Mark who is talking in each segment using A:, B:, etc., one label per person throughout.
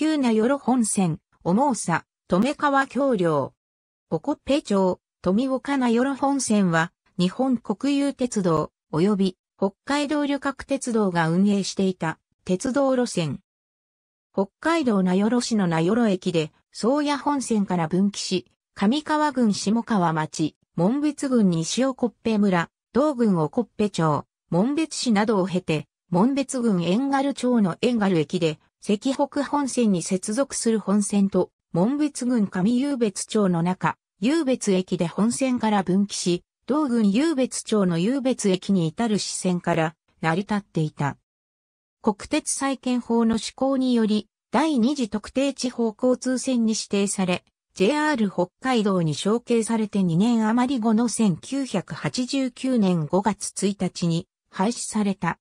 A: 旧名寄本線、おもうさ、留川橋梁。おこっぺ町、富岡名寄本線は、日本国有鉄道、及び北海道旅客鉄道が運営していた鉄道路線。北海道名寄市の名寄駅で、宗谷本線から分岐し、上川郡下川町、門別郡西横っぺ村、道郡こっぺ町、門別市などを経て、門別郡遠軽町の縁軽駅で、関北本線に接続する本線と、門別郡上優別町の中、優別駅で本線から分岐し、同郡優別町の優別駅に至る支線から成り立っていた。国鉄再建法の施行により、第二次特定地方交通線に指定され、JR 北海道に承継されて2年余り後の1989年5月1日に廃止された。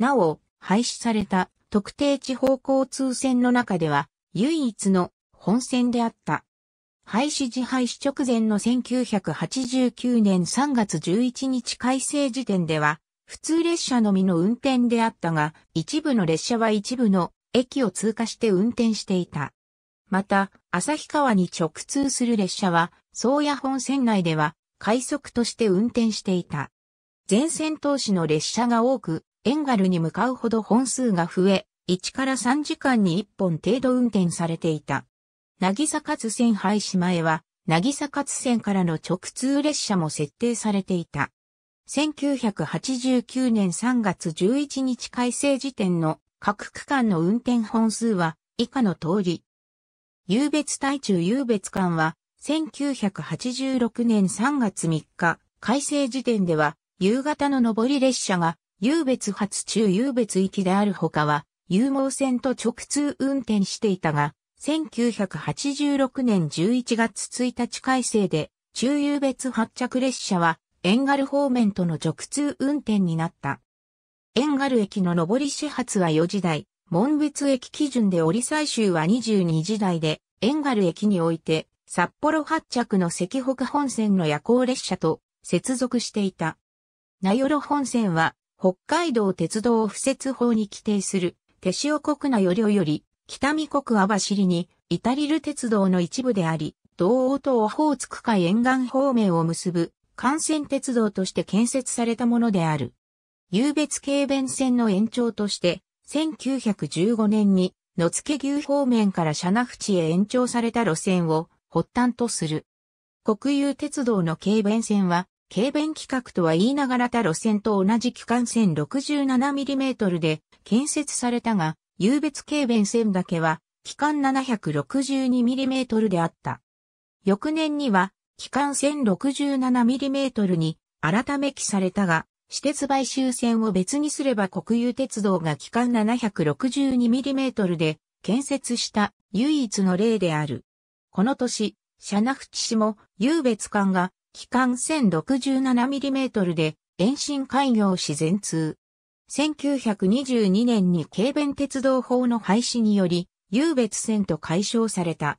A: なお、廃止された特定地方交通線の中では唯一の本線であった。廃止自廃止直前の1989年3月11日改正時点では、普通列車のみの運転であったが、一部の列車は一部の駅を通過して運転していた。また、旭川に直通する列車は、宗谷本線内では快速として運転していた。全線投資の列車が多く、エンガルに向かうほど本数が増え、1から3時間に1本程度運転されていた。なぎさかつ線廃止前は、なぎさかつ線からの直通列車も設定されていた。1989年3月11日改正時点の各区間の運転本数は以下の通り。有別対中有別間は1986年3月3日改正時点では夕方の上り列車が優別発中優別行きであるほかは、有毛線と直通運転していたが、1986年11月1日改正で、中優別発着列車は、遠軽方面との直通運転になった。遠軽駅の上り始発は4時台、門別駅基準で折り最終は22時台で、遠軽駅において、札幌発着の赤北本線の夜行列車と接続していた。名寄本線は北海道鉄道不設法に規定する、手塩国名よりより、北見国網走に、イタリル鉄道の一部であり、道央とオホーツク海沿岸方面を結ぶ、幹線鉄道として建設されたものである。有別軽便線の延長として、1915年に、野付牛方面から社名淵へ延長された路線を、発端とする。国有鉄道の軽便線は、軽便規格とは言いながら他路線と同じ機関線 67mm で建設されたが、優別軽便線だけは、機関 762mm であった。翌年には、機関線 67mm に改め記されたが、私鉄買収線を別にすれば国有鉄道が機関 762mm で建設した唯一の例である。この年、シャナフチ市も、優別間が期間 1067mm で、延伸開業自然通。1922年に軽便鉄道法の廃止により、優別線と解消された。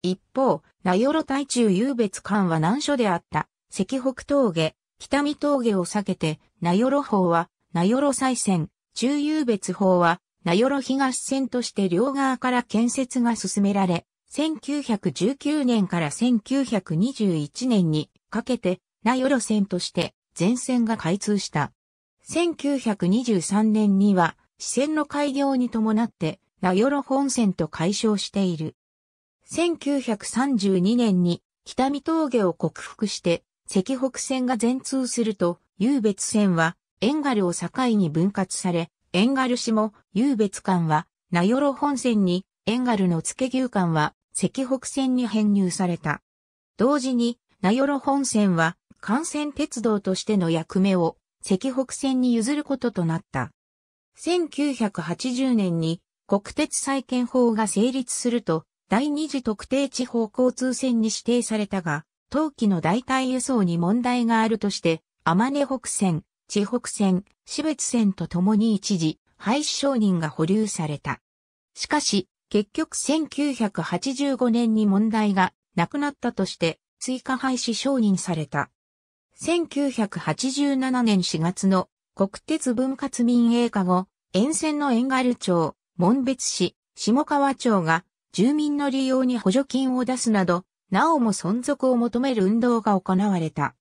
A: 一方、名寄大中優別間は難所であった、関北峠、北見峠を避けて、名寄法は、名寄西線、中優別法は、名寄東線として両側から建設が進められ、1919年から1921年にかけて、名寄線として全線が開通した。1923年には、支線の開業に伴って、名寄本線と解消している。1932年に、北見峠を克服して、赤北線が全通すると、雄別線は、遠軽を境に分割され、遠軽市も雄別間は、名寄本線に、遠軽の付牛間は、赤北線に編入された。同時に、名寄本線は幹線鉄道としての役目を赤北線に譲ることとなった。1980年に国鉄再建法が成立すると、第二次特定地方交通線に指定されたが、冬季の代替輸送に問題があるとして、天根北線、地北線、市別線とともに一時、廃止承認が保留された。しかし、結局1985年に問題がなくなったとして、追加廃止承認された。1987年4月の国鉄分割民営化後、沿線の縁軽町、門別市、下川町が住民の利用に補助金を出すなど、なおも存続を求める運動が行われた。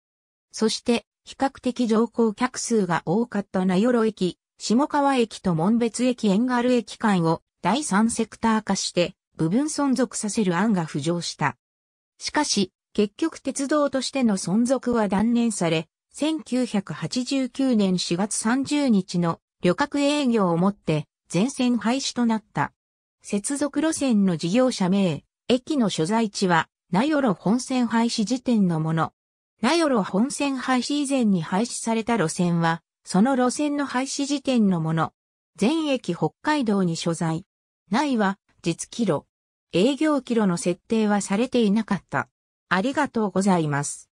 A: そして、比較的乗降客数が多かった名寄駅、下川駅と門別駅縁軽駅間を第三セクター化して部分存続させる案が浮上した。しかし、結局鉄道としての存続は断念され、1989年4月30日の旅客営業をもって全線廃止となった。接続路線の事業者名、駅の所在地は、名寄本線廃止時点のもの。名寄本線廃止以前に廃止された路線は、その路線の廃止時点のもの。全駅北海道に所在。内は、実キロ。営業キロの設定はされていなかった。ありがとうございます。